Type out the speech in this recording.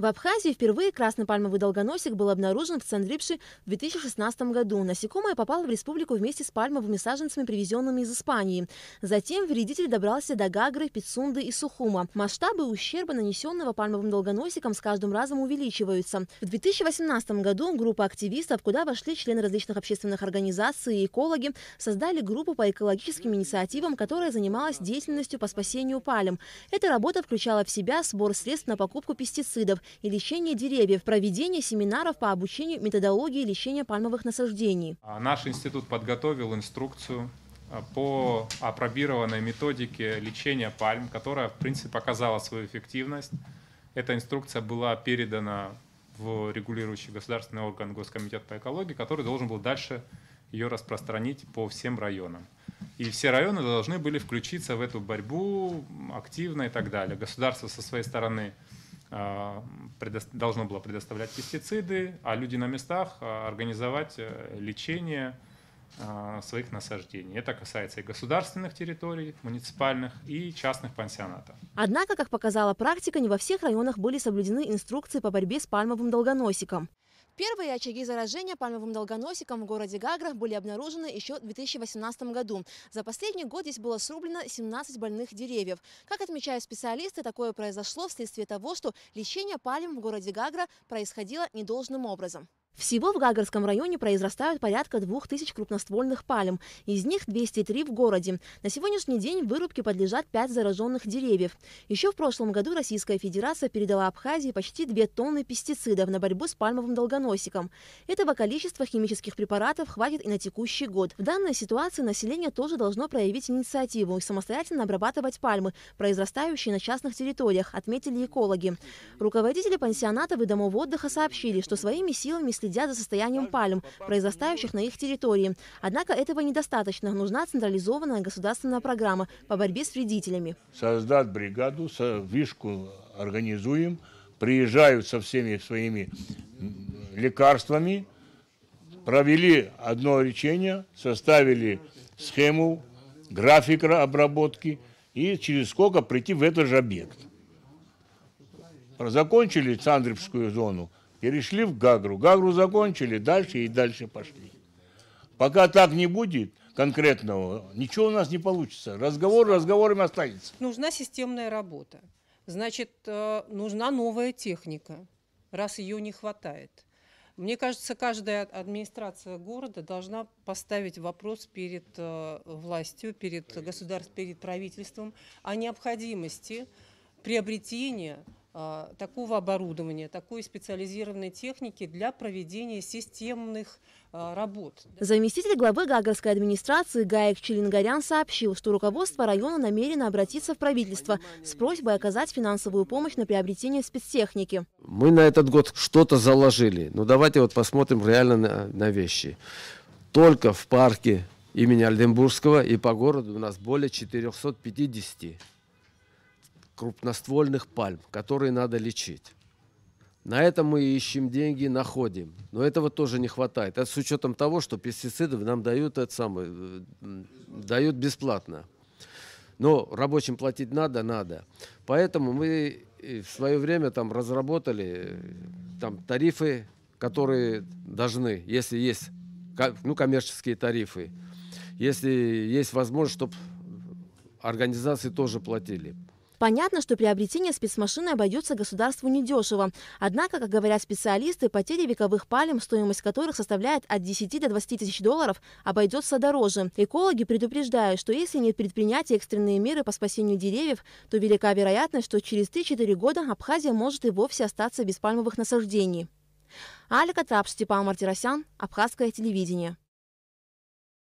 В Абхазии впервые краснопальмовый долгоносик был обнаружен в Цандрипше в 2016 году. Насекомое попало в республику вместе с пальмовыми саженцами, привезенными из Испании. Затем вредитель добрался до Гагры, Пицунды и Сухума. Масштабы ущерба, нанесенного пальмовым долгоносиком, с каждым разом увеличиваются. В 2018 году группа активистов, куда вошли члены различных общественных организаций и экологи, создали группу по экологическим инициативам, которая занималась деятельностью по спасению пальм. Эта работа включала в себя сбор средств на покупку пестицидов, и лечение деревьев, проведение семинаров по обучению методологии лечения пальмовых насаждений. А наш институт подготовил инструкцию а, по апробированной методике лечения пальм, которая, в принципе, показала свою эффективность. Эта инструкция была передана в регулирующий государственный орган Госкомитет по экологии, который должен был дальше ее распространить по всем районам. И все районы должны были включиться в эту борьбу активно и так далее. Государство со своей стороны должно было предоставлять пестициды, а люди на местах а, организовать э, лечение а, своих насаждений. Это касается и государственных территорий, муниципальных и частных пансионатов. Однако, как показала практика, не во всех районах были соблюдены инструкции по борьбе с пальмовым долгоносиком. Первые очаги заражения пальмовым долгоносиком в городе Гагра были обнаружены еще в 2018 году. За последний год здесь было срублено 17 больных деревьев. Как отмечают специалисты, такое произошло вследствие того, что лечение пальм в городе Гагра происходило недолжным образом. Всего в Гагарском районе произрастают порядка 2000 крупноствольных пальм, из них 203 в городе. На сегодняшний день вырубке подлежат 5 зараженных деревьев. Еще в прошлом году Российская Федерация передала Абхазии почти 2 тонны пестицидов на борьбу с пальмовым долгоносиком. Этого количества химических препаратов хватит и на текущий год. В данной ситуации население тоже должно проявить инициативу и самостоятельно обрабатывать пальмы, произрастающие на частных территориях, отметили экологи. Руководители пансионатов и домов отдыха сообщили, что своими силами следят следят за состоянием пальм, произрастающих на их территории. Однако этого недостаточно. Нужна централизованная государственная программа по борьбе с вредителями. Создать бригаду, вишку организуем, приезжают со всеми своими лекарствами, провели одно лечение, составили схему, график обработки и через сколько прийти в этот же объект. Закончили Цандрипскую зону, перешли в Гагру. Гагру закончили, дальше и дальше пошли. Пока так не будет конкретного, ничего у нас не получится. Разговор разговорами останется. Нужна системная работа. Значит, э, нужна новая техника, раз ее не хватает. Мне кажется, каждая администрация города должна поставить вопрос перед э, властью, перед государством, перед правительством о необходимости приобретения а, такого оборудования, такой специализированной техники для проведения системных а, работ. Заместитель главы Гагарской администрации Гаек Челингарян сообщил, что руководство района намерено обратиться в правительство с просьбой оказать финансовую помощь на приобретение спецтехники. Мы на этот год что-то заложили, но ну, давайте вот посмотрим реально на, на вещи. Только в парке имени Альденбургского и по городу у нас более 450 крупноствольных пальм, которые надо лечить. На этом мы ищем деньги, находим. Но этого тоже не хватает. Это с учетом того, что пестициды нам дают, это самое, дают бесплатно. Но рабочим платить надо, надо. Поэтому мы в свое время там разработали э, там, тарифы, которые должны, если есть ну, коммерческие тарифы, если есть возможность, чтобы организации тоже платили. Понятно, что приобретение спецмашины обойдется государству недешево. Однако, как говорят специалисты, потери вековых пальм, стоимость которых составляет от 10 до 20 тысяч долларов, обойдется дороже. Экологи предупреждают, что если не предпринять экстренные меры по спасению деревьев, то велика вероятность, что через 3-4 года Абхазия может и вовсе остаться без пальмовых насаждений. Алика Трапш, Степан Мартиросян, Абхазское телевидение.